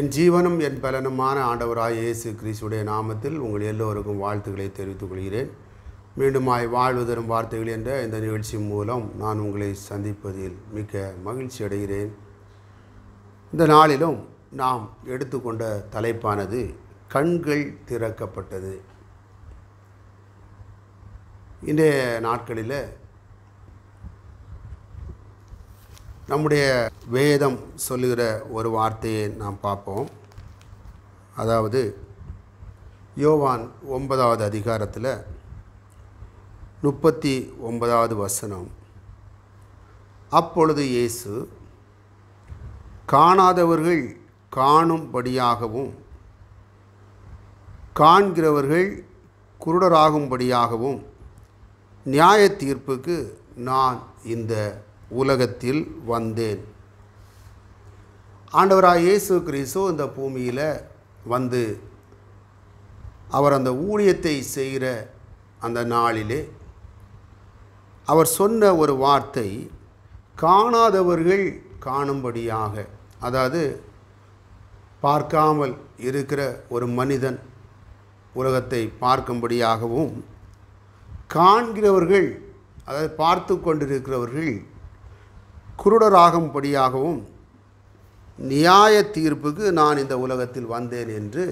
என் ஜீவனும் என் பலனுமான ஆண்டவராய் இயேசு கிறிஸ்துடைய நாமத்தில் உங்கள் எல்லோருக்கும் வாழ்த்துக்களை தெரிவித்துக் கொள்கிறேன் மீண்டும் ஆய் வாழ்வு தரும் வார்த்தைகள் என்ற இந்த நிகழ்ச்சி மூலம் நான் உங்களை சந்திப்பதில் மிக்க மகிழ்ச்சி அடைகிறேன் இந்த நாளிலும் நாம் எடுத்துக்கொண்ட தலைப்பானது கண்கள் திறக்கப்பட்டது இன்றைய நாட்களில் நம்முடைய வேதம் சொல்லுகிற ஒரு வார்த்தையை நாம் பார்ப்போம் அதாவது யோவான் ஒன்பதாவது அதிகாரத்தில் முப்பத்தி ஒன்பதாவது வசனம் அப்பொழுது இயேசு காணாதவர்கள் காணும்படியாகவும் காண்கிறவர்கள் குருடராகும்படியாகவும் நியாய தீர்ப்புக்கு நான் இந்த உலகத்தில் வந்தேன் ஆண்டவராக இயேசு கிறிஸ்து இந்த பூமியில் வந்து அவர் அந்த ஊழியத்தை செய்கிற அந்த நாளிலே அவர் சொன்ன ஒரு வார்த்தை காணாதவர்கள் காணும்படியாக அதாவது பார்க்காமல் இருக்கிற ஒரு மனிதன் உலகத்தை பார்க்கும்படியாகவும் காண்கிறவர்கள் அதாவது பார்த்து கொண்டிருக்கிறவர்கள் குருடராகும்படியாகவும் நியாய தீர்ப்புக்கு நான் இந்த உலகத்தில் வந்தேன் என்று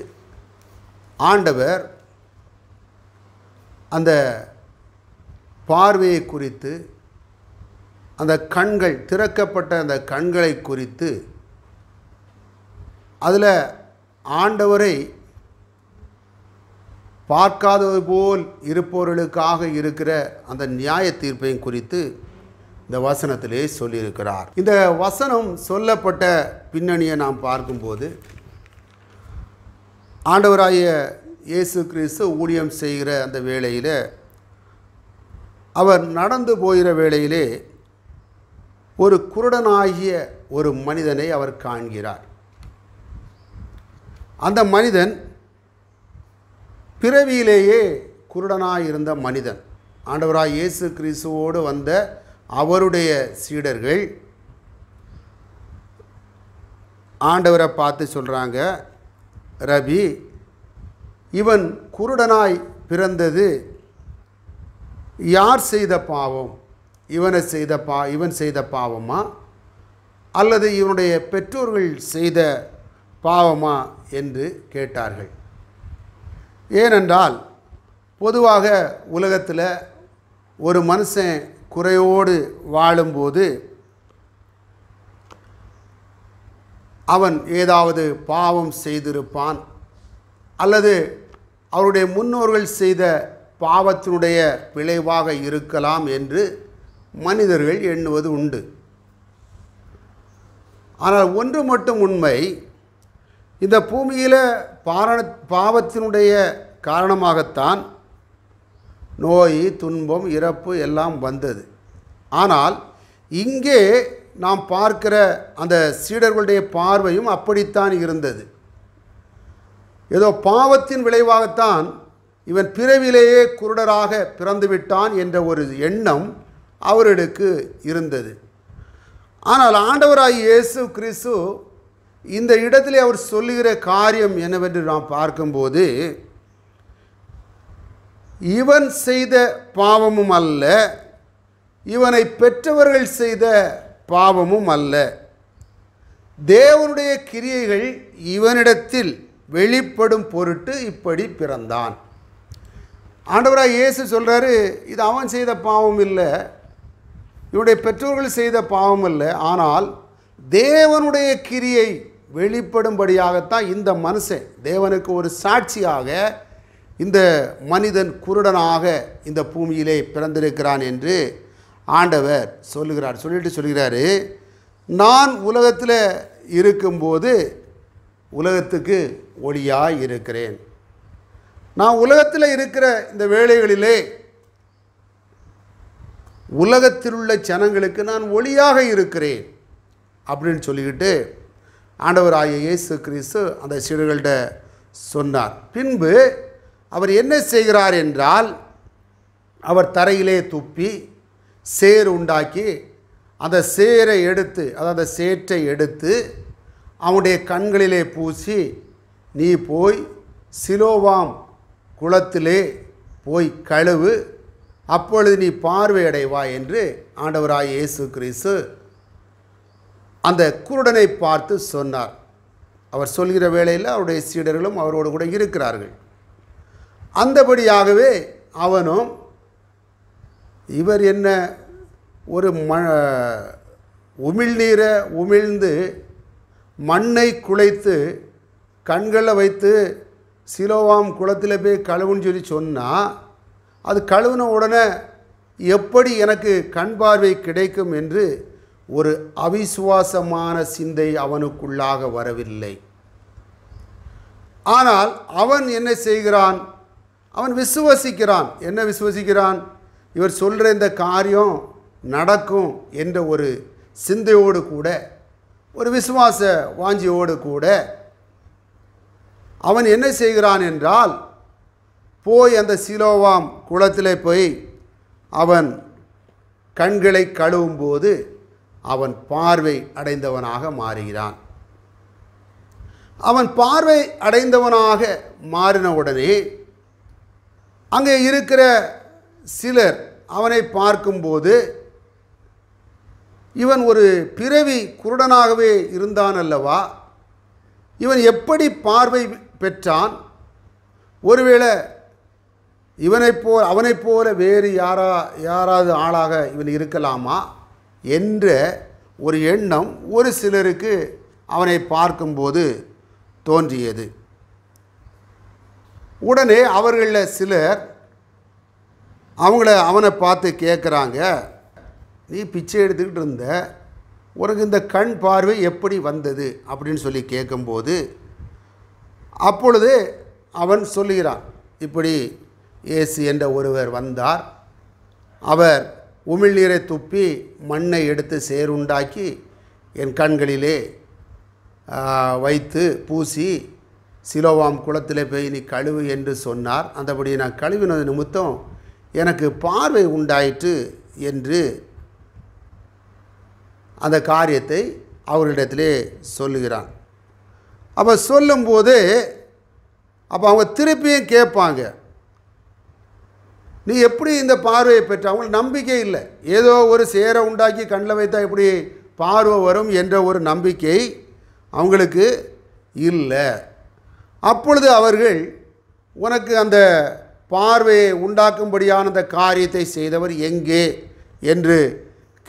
ஆண்டவர் அந்த பார்வையை குறித்து அந்த கண்கள் திறக்கப்பட்ட அந்த கண்களை குறித்து அதில் ஆண்டவரை பார்க்காதது போல் இருப்பவர்களுக்காக இருக்கிற அந்த நியாய தீர்ப்பையும் குறித்து இந்த வசனத்திலே சொல்லியிருக்கிறார் இந்த வசனம் சொல்லப்பட்ட பின்னணியை நாம் பார்க்கும்போது ஆண்டவராய இயேசு கிறிஸ்து ஊழியம் செய்கிற அந்த வேளையில் அவர் நடந்து போகிற வேளையிலே ஒரு குருடனாகிய ஒரு மனிதனை அவர் காண்கிறார் அந்த மனிதன் பிறவியிலேயே குருடனாக இருந்த மனிதன் ஆண்டவராக இயேசு கிறிஸ்துவோடு வந்த அவருடைய சீடர்கள் ஆண்டவரை பார்த்து சொல்கிறாங்க ரவி இவன் குருடனாய் பிறந்தது யார் செய்த பாவம் இவனை செய்த பா இவன் செய்த பாவமா அல்லது இவனுடைய பெற்றோர்கள் செய்த பாவமா என்று கேட்டார்கள் ஏனென்றால் பொதுவாக உலகத்தில் ஒரு மனுஷன் குறையோடு வாழும்போது அவன் ஏதாவது பாவம் செய்திருப்பான் அல்லது அவருடைய முன்னோர்கள் செய்த பாவத்தினுடைய விளைவாக இருக்கலாம் என்று மனிதர்கள் எண்ணுவது உண்டு ஆனால் ஒன்று மட்டும் உண்மை இந்த பூமியில் பாரண பாவத்தினுடைய காரணமாகத்தான் நோய் துன்பம் இறப்பு எல்லாம் வந்தது ஆனால் இங்கே நாம் பார்க்கிற அந்த சீடர்களுடைய பார்வையும் அப்படித்தான் இருந்தது ஏதோ பாவத்தின் விளைவாகத்தான் இவன் பிறவிலேயே குருடராக பிறந்துவிட்டான் என்ற ஒரு எண்ணம் அவர்களுக்கு இருந்தது ஆனால் ஆண்டவராய் இயேசு கிறிஸ்து இந்த இடத்திலே அவர் சொல்லுகிற காரியம் என்னவென்று நாம் பார்க்கும்போது இவன் செய்த பாவமும் அல்ல இவனை பெற்றவர்கள் செய்த பாவமும் அல்ல தேவனுடைய கிரியைகள் இவனிடத்தில் வெளிப்படும் பொருட்டு இப்படி பிறந்தான் ஆண்டவராக இயேசு சொல்கிறாரு இது அவன் செய்த பாவம் இல்லை இவனுடைய பெற்றோர்கள் செய்த பாவம் இல்லை ஆனால் தேவனுடைய கிரியை வெளிப்படும்படியாகத்தான் இந்த மனுஷன் தேவனுக்கு ஒரு சாட்சியாக இந்த மனிதன் குருடனாக இந்த பூமியிலே பிறந்திருக்கிறான் என்று ஆண்டவர் சொல்லுகிறார் சொல்லிட்டு சொல்கிறாரு நான் உலகத்தில் இருக்கும்போது உலகத்துக்கு ஒளியாக இருக்கிறேன் நான் உலகத்தில் இருக்கிற இந்த வேலைகளிலே உலகத்தில் உள்ள ஜனங்களுக்கு நான் ஒளியாக இருக்கிறேன் அப்படின்னு சொல்லிக்கிட்டு ஆண்டவர் ஆகிய இயேசு கிறிஸ்து அந்த சீடர்கள்ட்ட சொன்னார் பின்பு அவர் என்ன செய்கிறார் என்றால் அவர் தரையிலே துப்பி சேர் உண்டாக்கி அந்த சேரை எடுத்து அதாவது அந்த சேற்றை எடுத்து அவனுடைய கண்களிலே பூசி நீ போய் சிலோவாம் குளத்திலே போய் கழுவு அப்பொழுது நீ பார்வையடைவா என்று ஆண்டவராய் இயேசு கிறிஸ்து அந்த குருடனை பார்த்து சொன்னார் அவர் சொல்கிற வேளையில் அவருடைய சீடர்களும் அவரோடு கூட இருக்கிறார்கள் அந்தபடியாகவே அவனும் இவர் என்ன ஒரு ம உமிழ்நீரை உமிழ்ந்து மண்ணை குலைத்து கண்களை வைத்து சிலோவாம் குளத்தில் போய் கழுவுன்னு சொல்லி சொன்னால் அது கழுவுன உடனே எப்படி எனக்கு கண் பார்வை கிடைக்கும் என்று ஒரு அவிசுவாசமான சிந்தை அவனுக்குள்ளாக வரவில்லை ஆனால் அவன் என்ன செய்கிறான் அவன் விசுவசிக்கிறான் என்ன விசுவசிக்கிறான் இவர் சொல்கிற இந்த காரியம் நடக்கும் என்ற ஒரு சிந்தையோடு கூட ஒரு விசுவாச வாஞ்சியோடு கூட அவன் என்ன செய்கிறான் என்றால் போய் அந்த சிலோவாம் குளத்தில் போய் அவன் கண்களை கழுவும் போது அவன் பார்வை அடைந்தவனாக மாறுகிறான் அவன் பார்வை அடைந்தவனாக மாறின உடனே அங்கே இருக்கிற சிலர் அவனை பார்க்கும்போது இவன் ஒரு பிறவி குருடனாகவே இருந்தான் அல்லவா இவன் எப்படி பார்வை பெற்றான் ஒருவேளை இவனைப் போல் அவனைப் போல வேறு யாரா யாராவது ஆளாக இவன் இருக்கலாமா என்ற ஒரு எண்ணம் ஒரு சிலருக்கு அவனை பார்க்கும்போது தோன்றியது உடனே அவர்களில் சிலர் அவங்கள அவனை பார்த்து கேட்குறாங்க நீ பிச்சை எடுத்துக்கிட்டு இருந்த உனக்கு இந்த கண் பார்வை எப்படி வந்தது அப்படின்னு சொல்லி கேட்கும்போது அப்பொழுது அவன் சொல்லுகிறான் இப்படி ஏசி என்ற ஒருவர் வந்தார் அவர் உமிழ்நீரை துப்பி மண்ணை எடுத்து சேருண்டாக்கி என் கண்களிலே வைத்து பூசி சிலோவாம் குளத்திலே போய் நீ கழுவு என்று சொன்னார் அந்தபடி நான் கழுவினது நிமித்தம் எனக்கு பார்வை உண்டாயிற்று என்று அந்த காரியத்தை அவர்களிடத்திலே சொல்லுகிறான் அப்போ சொல்லும்போது அப்போ அவங்க திருப்பியும் கேட்பாங்க நீ எப்படி இந்த பார்வையை பெற்ற அவங்களுக்கு நம்பிக்கை இல்லை ஏதோ ஒரு சேரை உண்டாக்கி கண்ணில் வைத்தா இப்படி பார்வை வரும் என்ற ஒரு நம்பிக்கை அவங்களுக்கு இல்லை அப்பொழுது அவர்கள் உனக்கு அந்த பார்வையை உண்டாக்கும்படியான அந்த காரியத்தை செய்தவர் எங்கே என்று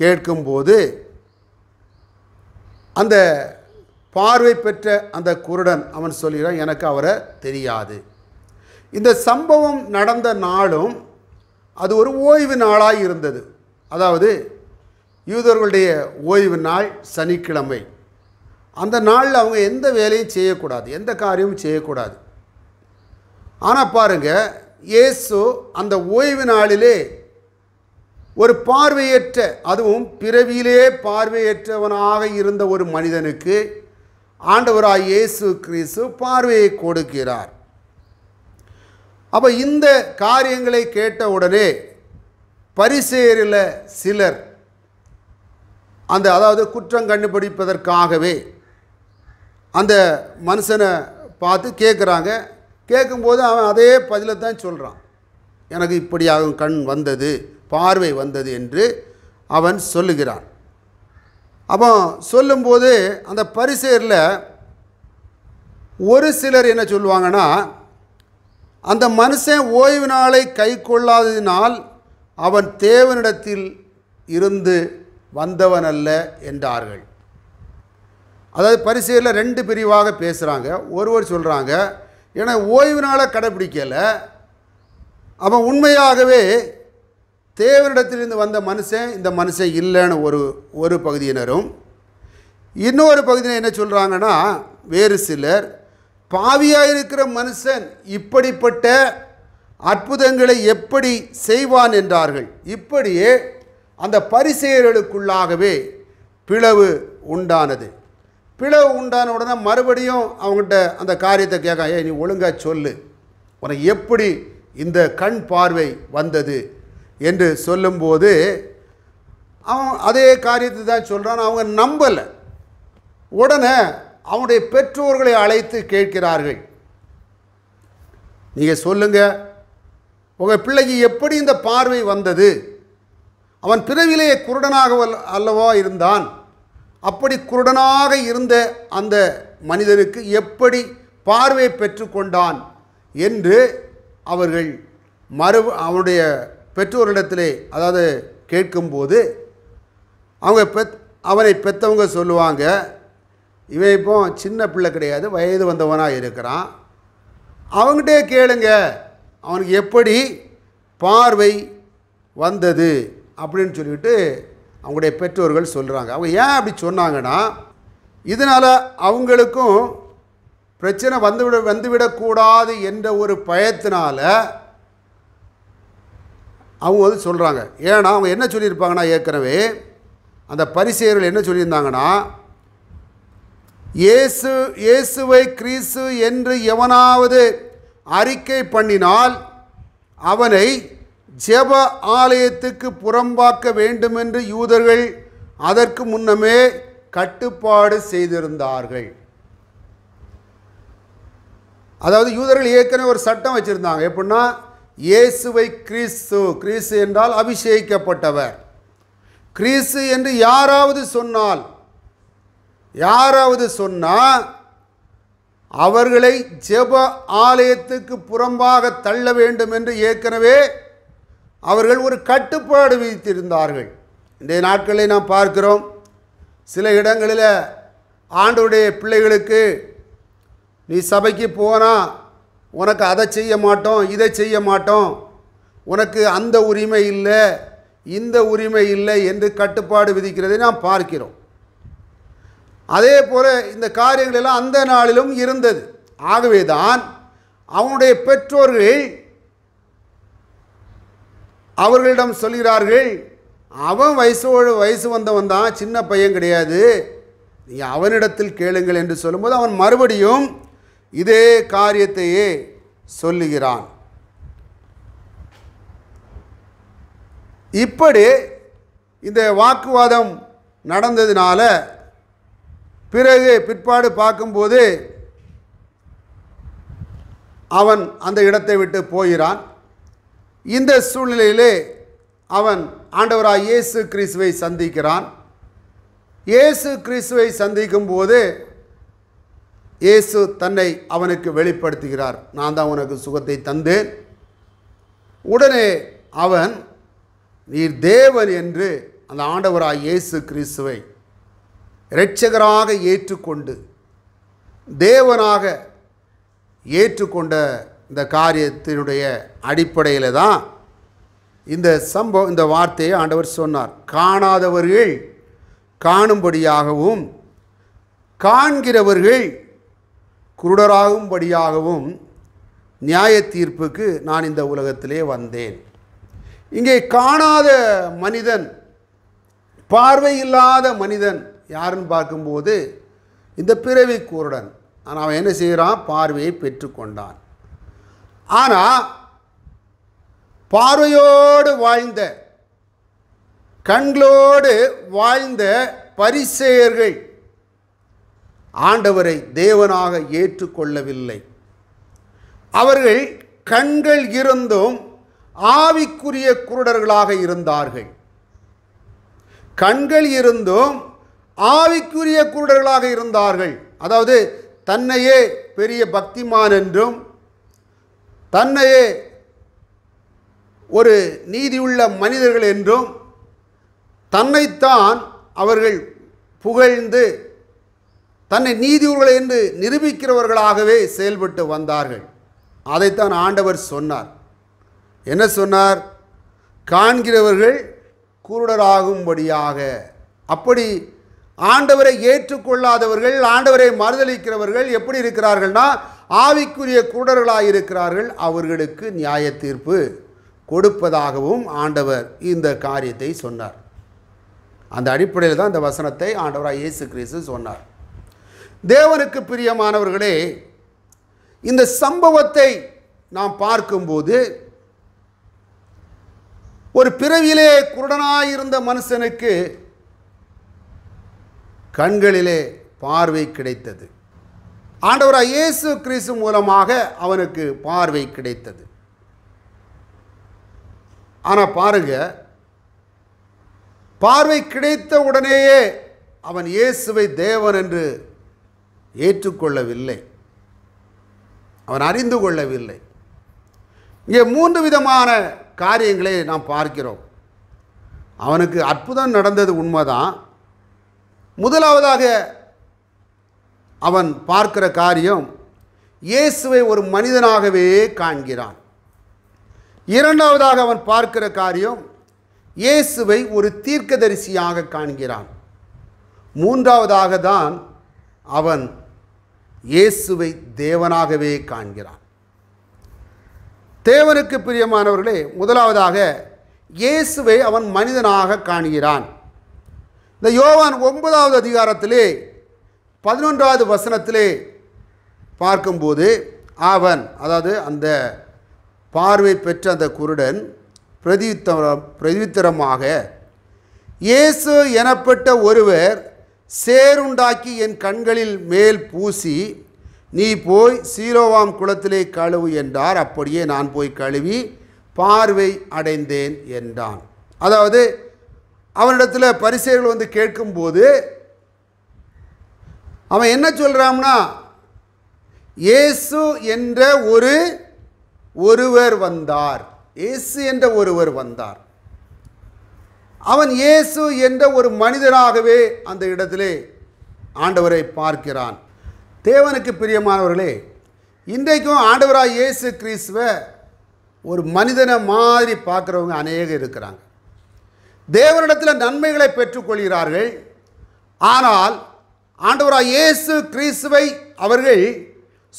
கேட்கும்போது அந்த பார்வை பெற்ற அந்த குருடன் அவன் சொல்கிறான் எனக்கு அவரை தெரியாது இந்த சம்பவம் நடந்த நாளும் அது ஒரு ஓய்வு நாளாக இருந்தது அதாவது யூதர்களுடைய ஓய்வு நாள் சனிக்கிழமை அந்த நாளில் அவங்க எந்த வேலையும் செய்யக்கூடாது எந்த காரியமும் செய்யக்கூடாது ஆனால் பாருங்கள் இயேசு அந்த ஓய்வு நாளிலே ஒரு பார்வையற்ற அதுவும் பிறவியிலே பார்வையற்றவனாக இருந்த ஒரு மனிதனுக்கு ஆண்டவராக இயேசு கிறிஸ்து பார்வையை கொடுக்கிறார் அப்போ இந்த காரியங்களை கேட்ட உடனே பரிசேரில் சிலர் அந்த அதாவது குற்றம் கண்டுபிடிப்பதற்காகவே அந்த மனுஷனை பார்த்து கேட்குறாங்க கேட்கும்போது அவன் அதே பதிலை தான் சொல்கிறான் எனக்கு இப்படியாகும் கண் வந்தது பார்வை வந்தது என்று அவன் சொல்லுகிறான் அப்போ சொல்லும்போது அந்த பரிசேரில் ஒரு சிலர் என்ன சொல்லுவாங்கன்னா அந்த மனுஷன் ஓய்வு நாளை கை கொள்ளாததினால் அவன் தேவனிடத்தில் இருந்து வந்தவன் அல்ல என்றார்கள் அதாவது பரிசையில் ரெண்டு பிரிவாக பேசுகிறாங்க ஒருவர் சொல்கிறாங்க ஏன்னா ஓய்வு கடைப்பிடிக்கலை அவன் உண்மையாகவே தேவனிடத்திலிருந்து வந்த மனுஷன் இந்த மனுஷன் இல்லைன்னு ஒரு ஒரு பகுதியினரும் இன்னொரு பகுதியினர் என்ன சொல்கிறாங்கன்னா வேறு சிலர் பாவியாக இருக்கிற மனுஷன் இப்படிப்பட்ட அற்புதங்களை எப்படி செய்வான் என்றார்கள் இப்படியே அந்த பரிசெயர்களுக்குள்ளாகவே பிளவு உண்டானது பிளவு உண்டான உடனே மறுபடியும் அவங்ககிட்ட அந்த காரியத்தை கேட்க ஏ நீ ஒழுங்காக சொல்லு உனக்கு எப்படி இந்த கண் பார்வை வந்தது என்று சொல்லும்போது அவன் அதே காரியத்தை தான் சொல்கிறான் அவங்க நம்பலை உடனே அவனுடைய பெற்றோர்களை அழைத்து கேட்கிறார்கள் நீங்கள் சொல்லுங்கள் உங்கள் பிள்ளைக்கு எப்படி இந்த பார்வை வந்தது அவன் பிறவிலேயே குருடனாக அல்லவா இருந்தான் அப்படி குருடனாக இருந்த அந்த மனிதனுக்கு எப்படி பார்வை பெற்றுக்கொண்டான் என்று அவர்கள் மறு அவனுடைய பெற்றோரிடத்திலே அதாவது கேட்கும்போது அவங்க பெத் அவனை பெற்றவங்க சொல்லுவாங்க இவன் இப்போ சின்ன பிள்ளை கிடையாது வயது வந்தவனாக இருக்கிறான் அவங்ககிட்டே கேளுங்க அவனுக்கு எப்படி பார்வை வந்தது அப்படின்னு சொல்லிவிட்டு அவங்களுடைய பெற்றோர்கள் சொல்கிறாங்க அவங்க ஏன் அப்படி சொன்னாங்கன்னா இதனால் அவங்களுக்கும் பிரச்சனை வந்துவிட வந்துவிடக்கூடாது என்ற ஒரு பயத்தினால் அவங்க வந்து சொல்கிறாங்க ஏன்னா அவங்க என்ன சொல்லியிருப்பாங்கன்னா ஏற்கனவே அந்த பரிசெயர்கள் என்ன சொல்லியிருந்தாங்கன்னா இயேசு இயேசுவை கிறிஸ்து என்று எவனாவது அறிக்கை பண்ணினால் அவனை ஜெப ஆலயத்துக்கு புறம்பாக்க வேண்டுமென்று யூதர்கள் அதற்கு முன்னமே கட்டுப்பாடு செய்திருந்தார்கள் அதாவது யூதர்கள் ஏற்கனவே ஒரு சட்டம் வச்சுருந்தாங்க எப்படின்னா இயேசுவை கிறிஸ்து கிறிஸ்து என்றால் அபிஷேகிக்கப்பட்டவர் கிறிஸ்து என்று யாராவது சொன்னால் யாராவது சொன்னால் அவர்களை ஜெப ஆலயத்துக்கு புறம்பாக தள்ள வேண்டும் என்று ஏற்கனவே அவர்கள் ஒரு கட்டுப்பாடு விதித்திருந்தார்கள் இன்றைய நாட்களை நாம் பார்க்கிறோம் சில இடங்களில் ஆண்டுடைய பிள்ளைகளுக்கு நீ சபைக்கு போனால் உனக்கு அதை செய்ய மாட்டோம் இதை செய்ய மாட்டோம் உனக்கு அந்த உரிமை இல்லை இந்த உரிமை இல்லை என்று கட்டுப்பாடு விதிக்கிறதை நாம் பார்க்கிறோம் அதே போல் இந்த காரியங்களெல்லாம் அந்த நாளிலும் இருந்தது ஆகவே தான் அவனுடைய பெற்றோர்கள் அவர்களிடம் சொல்கிறார்கள் அவன் வயசோடு வயசு வந்தவன் தான் சின்ன பையன் கிடையாது நீ அவனிடத்தில் கேளுங்கள் என்று சொல்லும்போது அவன் மறுபடியும் இதே காரியத்தையே சொல்லுகிறான் இப்படி இந்த வாக்குவாதம் நடந்ததினால பிறகு பிற்பாடு பார்க்கும்போது அவன் அந்த இடத்தை விட்டு போகிறான் இந்த சூழ்நிலையிலே அவன் ஆண்டவராக இயேசு கிறிஸ்துவை சந்திக்கிறான் இயேசு கிறிஸ்துவை சந்திக்கும் போது இயேசு தன்னை அவனுக்கு வெளிப்படுத்துகிறார் நான் தான் உனக்கு சுகத்தை தந்தேன் உடனே அவன் நீர் தேவன் என்று அந்த ஆண்டவராக இயேசு கிறிஸ்துவை இரட்சகராக ஏற்றுக்கொண்டு தேவனாக ஏற்றுக்கொண்ட இந்த காரியத்தினுடைய அடிப்படையில் தான் இந்த சம்பவம் இந்த வார்த்தையை ஆண்டவர் சொன்னார் காணாதவர்கள் காணும்படியாகவும் காண்கிறவர்கள் குருடராகும்படியாகவும் நியாய தீர்ப்புக்கு நான் இந்த உலகத்திலே வந்தேன் இங்கே காணாத மனிதன் பார்வை இல்லாத மனிதன் யாருன்னு பார்க்கும்போது இந்த பிறவி குருடன் ஆனால் அவன் என்ன செய்கிறான் பார்வையை பெற்றுக்கொண்டான் ஆனால் பார்வையோடு வாழ்ந்த கண்களோடு வாழ்ந்த பரிசெயர்கள் ஆண்டவரை தேவனாக ஏற்றுக்கொள்ளவில்லை அவர்கள் கண்கள் இருந்தும் ஆவிக்குரிய குருடர்களாக இருந்தார்கள் கண்கள் இருந்தும் ஆவிக்குரிய குருடர்களாக இருந்தார்கள் அதாவது தன்னையே பெரிய பக்திமான் என்றும் தன்னையே ஒரு நீதியுள்ள மனிதர்கள் என்றும் தன்னைத்தான் அவர்கள் புகழ்ந்து தன்னை நீதியுள்ள என்று நிரூபிக்கிறவர்களாகவே செயல்பட்டு வந்தார்கள் அதைத்தான் ஆண்டவர் சொன்னார் என்ன சொன்னார் காண்கிறவர்கள் குருடராகும்படியாக அப்படி ஆண்டவரை ஏற்றுக்கொள்ளாதவர்கள் ஆண்டவரை மறுதளிக்கிறவர்கள் எப்படி இருக்கிறார்கள்னா ஆவிக்குரிய கூடர்களாக இருக்கிறார்கள் அவர்களுக்கு நியாய தீர்ப்பு கொடுப்பதாகவும் ஆண்டவர் இந்த காரியத்தை சொன்னார் அந்த அடிப்படையில் தான் இந்த வசனத்தை ஆண்டவராக இயேசு கிறிஸ்து சொன்னார் தேவனுக்கு பிரியமானவர்களே இந்த சம்பவத்தை நாம் பார்க்கும்போது ஒரு பிறவிலே குருடனாயிருந்த மனுஷனுக்கு கண்களிலே பார்வை கிடைத்தது ஆண்டவராக இயேசு கிறிஸ்து மூலமாக அவனுக்கு பார்வை கிடைத்தது ஆனால் பாருங்க பார்வை கிடைத்த உடனேயே அவன் இயேசுவை தேவன் என்று ஏற்றுக்கொள்ளவில்லை அவன் அறிந்து கொள்ளவில்லை இங்கே மூன்று விதமான காரியங்களை நாம் பார்க்கிறோம் அவனுக்கு அற்புதம் நடந்தது உண்மைதான் முதலாவதாக அவன் பார்க்கிற காரியம் இயேசுவை ஒரு மனிதனாகவே காண்கிறான் இரண்டாவதாக அவன் பார்க்கிற காரியம் இயேசுவை ஒரு தீர்க்கதரிசியாக காண்கிறான் மூன்றாவதாக தான் அவன் இயேசுவை தேவனாகவே காண்கிறான் தேவனுக்கு பிரியமானவர்களே முதலாவதாக இயேசுவை அவன் மனிதனாக காண்கிறான் இந்த யோவான் ஒன்பதாவது அதிகாரத்திலே பதினொன்றாவது வசனத்திலே பார்க்கும்போது அவன் அதாவது அந்த பார்வை பெற்ற அந்த குருடன் பிரதித்த பிரதித்தரமாக இயேசு எனப்பட்ட ஒருவர் சேருண்டாக்கி என் கண்களில் மேல் பூசி நீ போய் சீலோவாம் குளத்திலே கழுவு என்றார் அப்படியே நான் போய் கழுவி பார்வை அடைந்தேன் என்றான் அதாவது அவனிடத்தில் பரிசுகள் வந்து கேட்கும்போது அவன் என்ன சொல்கிறான்னா இயேசு என்ற ஒரு ஒருவர் வந்தார் இயேசு என்ற ஒருவர் வந்தார் அவன் இயேசு என்ற ஒரு மனிதனாகவே அந்த இடத்திலே ஆண்டவரை பார்க்கிறான் தேவனுக்கு பிரியமானவர்களே இன்றைக்கும் ஆண்டவராக இயேசு கிறிஸ்துவ ஒரு மனிதனை மாதிரி பார்க்குறவங்க அநேகம் இருக்கிறாங்க தேவனிடத்தில் நன்மைகளை பெற்றுக்கொள்கிறார்கள் ஆனால் ஆண்டவராக இயேசு கிறிஸ்துவை அவர்கள்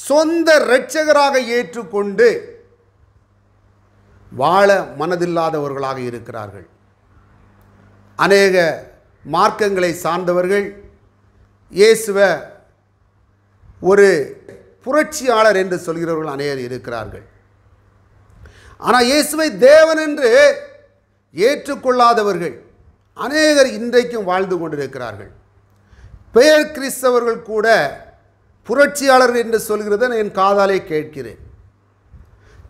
சொந்த இரட்சகராக ஏற்றுக்கொண்டு வாழ மனதில்லாதவர்களாக இருக்கிறார்கள் அநேக மார்க்கங்களை சார்ந்தவர்கள் இயேசுவை ஒரு புரட்சியாளர் என்று சொல்கிறவர்கள் அநேகர் இருக்கிறார்கள் ஆனால் இயேசுவை தேவன் என்று ஏற்றுக்கொள்ளாதவர்கள் அநேகர் இன்றைக்கும் வாழ்ந்து கொண்டிருக்கிறார்கள் பெயர் கிறிஸ்தவர்கள் கூட புரட்சியாளர் என்று சொல்கிறத என் காதாலே கேட்கிறேன்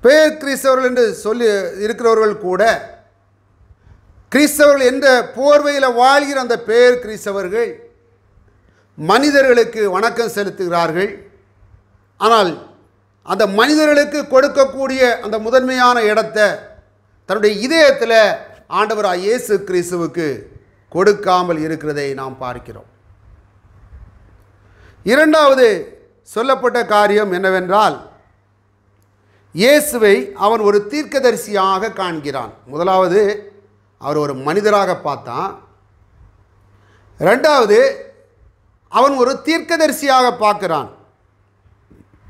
பெயர் கிறிஸ்தவர்கள் என்று சொல்லி இருக்கிறவர்கள் கூட கிறிஸ்தவர்கள் என்ற போர்வையில் வாழ்கிற அந்த பெயர் கிறிஸ்தவர்கள் மனிதர்களுக்கு வணக்கம் செலுத்துகிறார்கள் ஆனால் அந்த மனிதர்களுக்கு கொடுக்கக்கூடிய அந்த முதன்மையான இடத்தை தன்னுடைய இதயத்தில் ஆண்டவராக இயேசு கிறிஸ்துவுக்கு கொடுக்காமல் இருக்கிறதை நாம் பார்க்கிறோம் இரண்டாவது சொல்லப்பட்ட காரியம் என்னவென்றால் இயேசுவை அவன் ஒரு தீர்க்கதரிசியாக காண்கிறான் முதலாவது அவர் ஒரு மனிதராக பார்த்தான் ரெண்டாவது அவன் ஒரு தீர்க்கதரிசியாக பார்க்கிறான்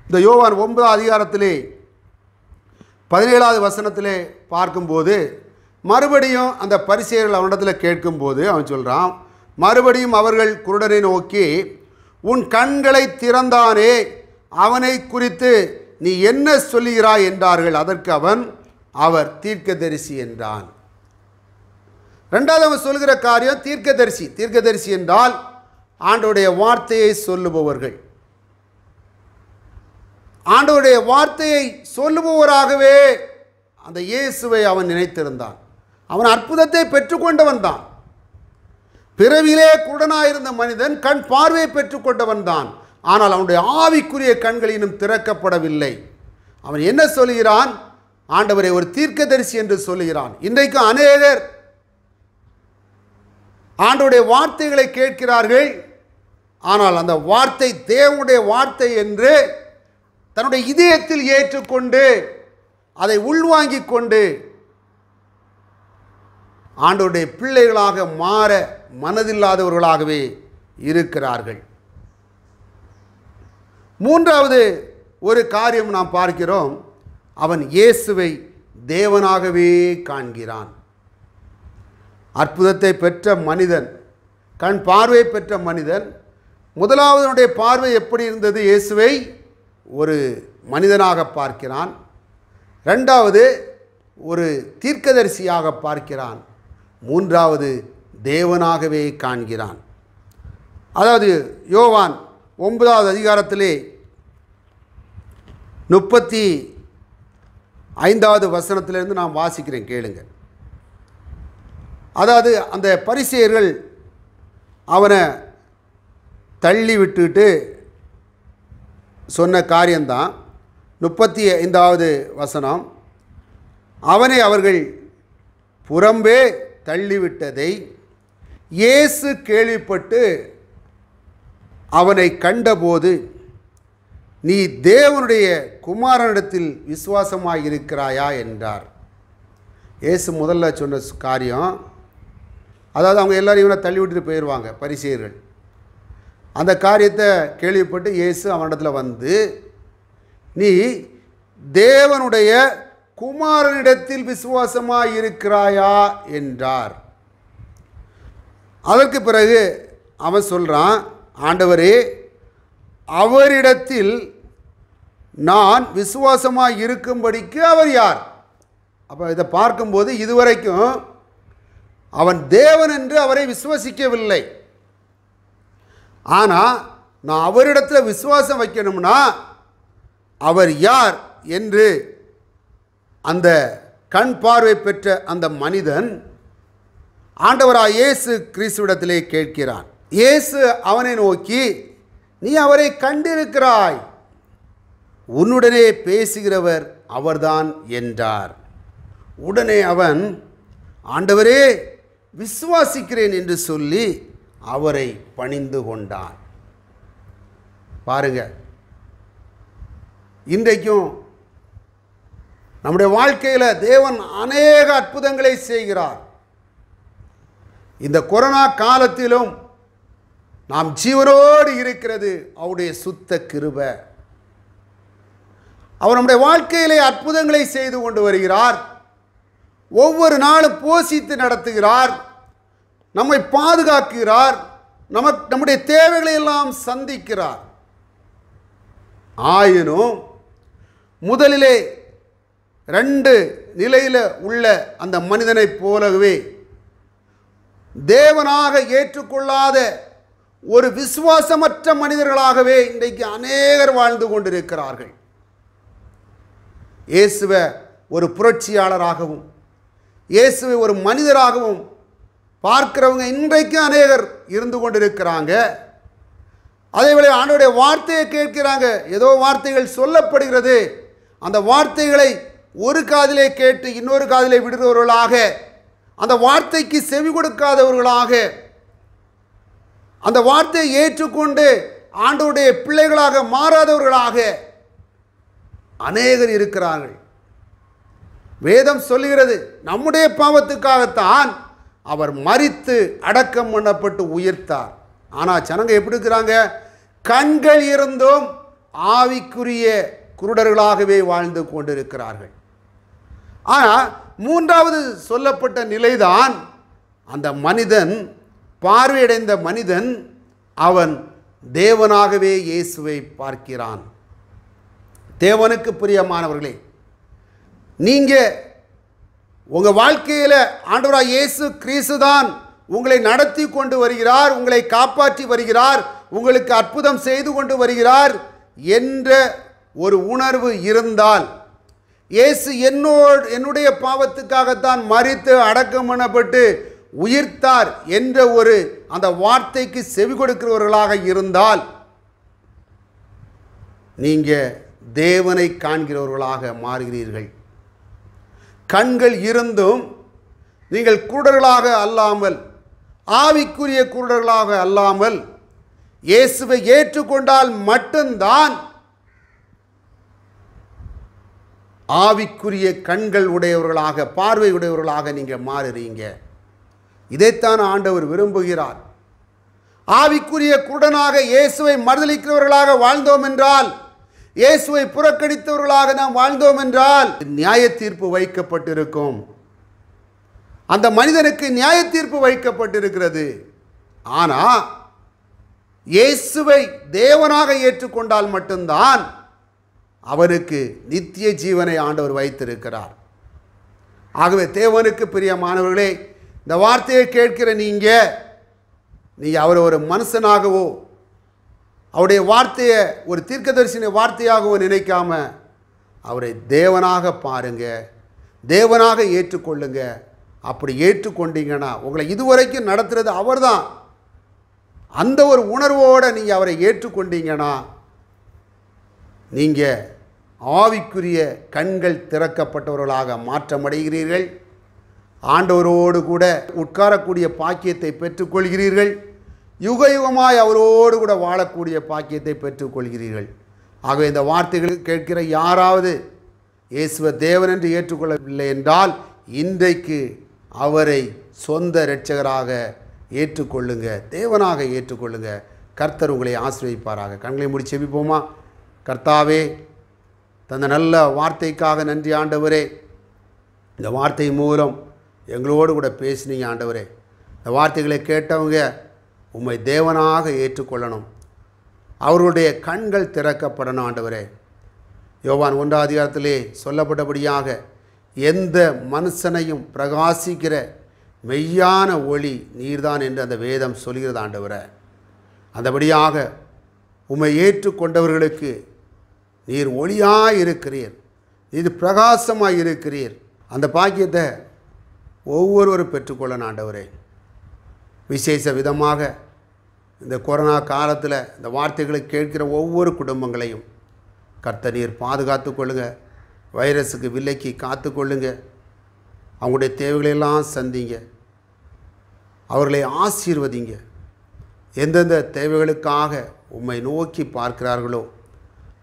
இந்த யோவான் ஒன்பதாம் அதிகாரத்திலே பதினேழாவது வசனத்திலே பார்க்கும்போது மறுபடியும் அந்த பரிசெயர்கள் அவனிடத்தில் கேட்கும்போது அவன் சொல்கிறான் மறுபடியும் அவர்கள் குருடனை நோக்கி உன் கண்களை திறந்தானே அவனை குறித்து நீ என்ன சொல்லுகிறாய் என்றார்கள் அதற்கு அவன் அவர் தீர்க்கதரிசி என்றான் ரெண்டாவது அவன் சொல்கிற காரியம் தீர்க்கதரிசி தீர்க்கதரிசி என்றால் ஆண்டோடைய வார்த்தையை சொல்லுபவர்கள் ஆண்டோடைய வார்த்தையை சொல்லுபவராகவே அந்த இயேசுவை அவன் நினைத்திருந்தான் அவன் அற்புதத்தை பெற்றுக்கொண்டவன் தான் பிறவிலே குடனாயிருந்த மனிதன் கண் பார்வை பெற்றுக்கொண்டவன் தான் ஆனால் அவனுடைய ஆவிக்குரிய கண்கள் இன்னும் திறக்கப்படவில்லை அவன் என்ன சொல்கிறான் ஆண்டவரை ஒரு தீர்க்கதரிசி என்று சொல்லுகிறான் இன்றைக்கு அநேகர் ஆண்டோடைய வார்த்தைகளை கேட்கிறார்கள் ஆனால் அந்த வார்த்தை தேவனுடைய வார்த்தை என்று தன்னுடைய இதயத்தில் ஏற்றுக்கொண்டு அதை உள்வாங்கிக் கொண்டு ஆண்டோருடைய பிள்ளைகளாக மாற மனதில்லாதவர்களாகவே இருக்கிறார்கள் மூன்றாவது ஒரு காரியம் நாம் பார்க்கிறோம் அவன் இயேசுவை தேவனாகவே காண்கிறான் அற்புதத்தை பெற்ற மனிதன் கண் பார்வை பெற்ற மனிதன் முதலாவதனுடைய பார்வை எப்படி இருந்தது இயேசுவை ஒரு மனிதனாக பார்க்கிறான் ரெண்டாவது ஒரு தீர்க்கதரிசியாக பார்க்கிறான் மூன்றாவது தேவனாகவே காண்கிறான் அதாவது யோவான் ஒன்பதாவது அதிகாரத்திலே முப்பத்தி ஐந்தாவது வசனத்திலிருந்து நான் வாசிக்கிறேன் கேளுங்க அதாவது அந்த பரிசெயர்கள் அவனை தள்ளி விட்டுட்டு சொன்ன காரியம்தான் முப்பத்தி ஐந்தாவது வசனம் அவனை அவர்கள் புறம்பே தள்ளிவிட்டதை இயேசு கேள்விப்பட்டு அவனை கண்டபோது நீ தேவனுடைய குமாரனிடத்தில் விசுவாசமாக இருக்கிறாயா என்றார் இயேசு முதல்ல சொன்ன காரியம் அதாவது அவங்க எல்லோரும் இவனை தள்ளி விட்டுட்டு போயிடுவாங்க பரிசெயர்கள் அந்த காரியத்தை கேள்விப்பட்டு இயேசு அவனிடத்தில் வந்து நீ தேவனுடைய குமாரனிடத்தில் விசுவாசமாயிருக்கிறாயா என்றார் அதற்கு பிறகு அவன் சொல்கிறான் ஆண்டவரே அவரிடத்தில் நான் விசுவாசமாக இருக்கும்படிக்கு அவர் யார் அப்போ இதை பார்க்கும்போது இதுவரைக்கும் அவன் தேவன் என்று அவரை விசுவசிக்கவில்லை ஆனால் நான் அவரிடத்தில் விசுவாசம் வைக்கணும்னா அவர் யார் என்று அந்த கண் பார்வை பெற்ற அந்த மனிதன் ஆண்டவராக இயேசு கிறிஸ்துவிடத்திலே கேட்கிறான் இயேசு அவனை நோக்கி நீ அவரை கண்டிருக்கிறாய் உன்னுடனே பேசுகிறவர் அவர்தான் என்றார் உடனே அவன் ஆண்டவரே விசுவாசிக்கிறேன் என்று சொல்லி அவரை பணிந்து கொண்டான் பாருங்க இன்றைக்கும் நம்முடைய வாழ்க்கையில் தேவன் அநேக அற்புதங்களை செய்கிறார் இந்த கொரோனா காலத்திலும் நாம் ஜீவனோடு இருக்கிறது அவருடைய சுத்த கிருப அவர் நம்முடைய வாழ்க்கையிலே அற்புதங்களை செய்து கொண்டு வருகிறார் ஒவ்வொரு நாளும் போஷித்து நடத்துகிறார் நம்மை பாதுகாக்கிறார் நமக்கு நம்முடைய தேவைகளை எல்லாம் சந்திக்கிறார் ஆயினும் முதலிலே ரெண்டு நிலையில் உள்ள அந்த மனிதனைப் போலவே தேவனாக ஏற்றுக்கொள்ளாத ஒரு விசுவாசமற்ற மனிதர்களாகவே இன்றைக்கு அநேகர் வாழ்ந்து கொண்டிருக்கிறார்கள் இயேசுவை ஒரு புரட்சியாளராகவும் இயேசுவை ஒரு மனிதராகவும் பார்க்கிறவங்க இன்றைக்கும் அநேகர் இருந்து கொண்டிருக்கிறாங்க அதே வேளை ஆண்டுடைய வார்த்தையை கேட்கிறாங்க ஏதோ வார்த்தைகள் சொல்லப்படுகிறது அந்த வார்த்தைகளை ஒரு காதிலே கேட்டு இன்னொரு காதிலே விடுகிறவர்களாக அந்த வார்த்தைக்கு செவி கொடுக்காதவர்களாக அந்த வார்த்தையை ஏற்றுக்கொண்டு ஆண்டோடைய பிள்ளைகளாக மாறாதவர்களாக அநேகர் இருக்கிறார்கள் வேதம் சொல்லுகிறது நம்முடைய பாவத்துக்காகத்தான் அவர் மறித்து அடக்கம் பண்ணப்பட்டு உயிர்த்தார் ஆனால் ஜனங்க எப்படி இருக்கிறாங்க கண்கள் இருந்தும் ஆவிக்குரிய குருடர்களாகவே வாழ்ந்து கொண்டிருக்கிறார்கள் ஆனால் மூன்றாவது சொல்லப்பட்ட நிலைதான் அந்த மனிதன் பார்வையடைந்த மனிதன் அவன் தேவனாகவே இயேசுவை பார்க்கிறான் தேவனுக்கு பிரியமானவர்களே நீங்கள் உங்கள் வாழ்க்கையில் ஆண்டவராக இயேசு கிறிஸ்து தான் உங்களை நடத்தி கொண்டு வருகிறார் உங்களை காப்பாற்றி வருகிறார் உங்களுக்கு அற்புதம் செய்து கொண்டு வருகிறார் என்ற ஒரு உணர்வு இருந்தால் இயேசு என்னோடு என்னுடைய பாவத்துக்காகத்தான் மறித்து அடக்கம் பண்ணப்பட்டு உயிர்த்தார் என்ற ஒரு அந்த வார்த்தைக்கு செவி கொடுக்கிறவர்களாக இருந்தால் நீங்கள் தேவனை காண்கிறவர்களாக மாறுகிறீர்கள் கண்கள் இருந்தும் நீங்கள் குருடர்களாக அல்லாமல் ஆவிக்குரிய குருடர்களாக அல்லாமல் இயேசுவை ஏற்றுக்கொண்டால் மட்டும்தான் ஆவிக்குரிய கண்கள் உடையவர்களாக பார்வை உடையவர்களாக நீங்கள் மாறுறீங்க இதைத்தான் ஆண்டவர் விரும்புகிறார் ஆவிக்குரிய குருடனாக இயேசுவை மறுதளிக்கிறவர்களாக வாழ்ந்தோம் என்றால் இயேசுவை புறக்கணித்தவர்களாக நாம் வாழ்ந்தோம் என்றால் நியாய தீர்ப்பு வைக்கப்பட்டிருக்கும் அந்த மனிதனுக்கு நியாய தீர்ப்பு வைக்கப்பட்டிருக்கிறது ஆனால் இயேசுவை தேவனாக ஏற்றுக்கொண்டால் மட்டும்தான் அவனுக்கு நித்திய ஜீவனை ஆண்டவர் வைத்திருக்கிறார் ஆகவே தேவனுக்கு பிரியமானவர்களே இந்த வார்த்தையை கேட்கிற நீங்கள் நீ அவரை ஒரு மனுஷனாகவோ அவருடைய வார்த்தையை ஒரு தீர்க்கதரிசின வார்த்தையாகவோ நினைக்காம அவரை தேவனாக பாருங்க தேவனாக ஏற்றுக்கொள்ளுங்க அப்படி ஏற்றுக்கொண்டீங்கன்னா உங்களை இதுவரைக்கும் நடத்துகிறது அவர் தான் அந்த ஒரு உணர்வோடு நீங்கள் அவரை ஏற்றுக்கொண்டீங்கன்னா நீங்கள் ஆவிக்குரிய கண்கள் திறக்கப்பட்டவர்களாக மாற்றமடைகிறீர்கள் ஆண்டவரோடு கூட உட்காரக்கூடிய பாக்கியத்தை பெற்றுக்கொள்கிறீர்கள் யுக யுகமாய் அவரோடு கூட வாழக்கூடிய பாக்கியத்தை பெற்றுக்கொள்கிறீர்கள் ஆகவே இந்த வார்த்தைகளை கேட்கிற யாராவது இயேசுவ தேவன் என்று ஏற்றுக்கொள்ளவில்லை என்றால் இன்றைக்கு அவரை சொந்த இரட்சகராக ஏற்றுக்கொள்ளுங்க தேவனாக ஏற்றுக்கொள்ளுங்க கர்த்தர் உங்களை ஆசிர்வதிப்பாராக கண்களை முடிச்சு எபிப்போமா கர்த்தாவே தந்த நல்ல வார்த்தைக்காக நன்றி ஆண்டவரே இந்த வார்த்தை மூலம் எங்களோடு கூட பேசினீங்க ஆண்டவரே இந்த வார்த்தைகளை கேட்டவங்க உம்மை தேவனாக ஏற்றுக்கொள்ளணும் அவர்களுடைய கண்கள் திறக்கப்படணும் ஆண்டவரே யோவான் ஒன்றாம் அதிகாரத்திலே சொல்லப்பட்டபடியாக எந்த மனுஷனையும் பிரகாசிக்கிற மெய்யான ஒளி நீர்தான் என்று அந்த வேதம் சொல்கிறது ஆண்டவரை அந்தபடியாக உம்மை ஏற்றுக்கொண்டவர்களுக்கு நீர் ஒளியாக இருக்கிறீர் நீர் பிரகாசமாக இருக்கிறீர் அந்த பாக்கியத்தை ஒவ்வொருவரும் பெற்றுக்கொள்ள நாண்டவரே விசேஷ விதமாக இந்த கொரோனா காலத்தில் இந்த வார்த்தைகளை கேட்கிற ஒவ்வொரு குடும்பங்களையும் கர்த்த நீர் பாதுகாத்து கொள்ளுங்க வைரஸுக்கு விலைக்கு காத்து கொள்ளுங்க அவங்களுடைய தேவைகளையெல்லாம் சந்திங்க அவர்களை ஆசீர்வதிங்க எந்தெந்த தேவைகளுக்காக உம்மை நோக்கி பார்க்கிறார்களோ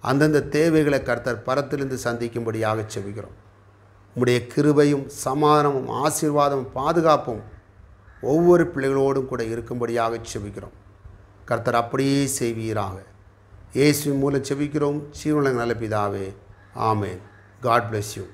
அந்தந்த தேவைகளை கர்த்தர் பரத்திலிருந்து சந்திக்கும்படியாக செவிக்கிறோம் உம்முடைய கிருபையும் சமாதானமும் ஆசீர்வாதமும் பாதுகாப்பும் ஒவ்வொரு பிள்ளைகளோடும் கூட இருக்கும்படியாக செவிக்கிறோம் கர்த்தர் அப்படியே செய்வீராக இயேசு மூலம் செவிக்கிறோம் சீவனங்கள் நல்ல பிதாவே ஆமேன் காட் பிளெஸ் யூ